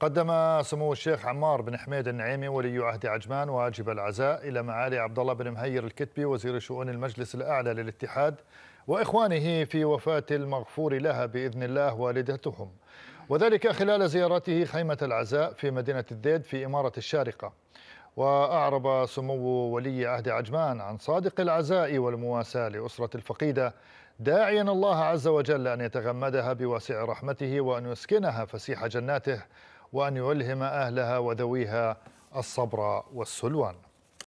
قدم سمو الشيخ عمار بن حميد النعيمي ولي عهد عجمان واجب العزاء الى معالي عبد الله بن مهير الكتبي وزير شؤون المجلس الاعلى للاتحاد واخوانه في وفاه المغفور لها باذن الله والدتهم وذلك خلال زيارته خيمه العزاء في مدينه الديد في اماره الشارقه واعرب سمو ولي عهد عجمان عن صادق العزاء والمواساه لاسره الفقيده داعيا الله عز وجل ان يتغمدها بواسع رحمته وان يسكنها فسيح جناته وأن يلهم أهلها وذويها الصبر والسلوان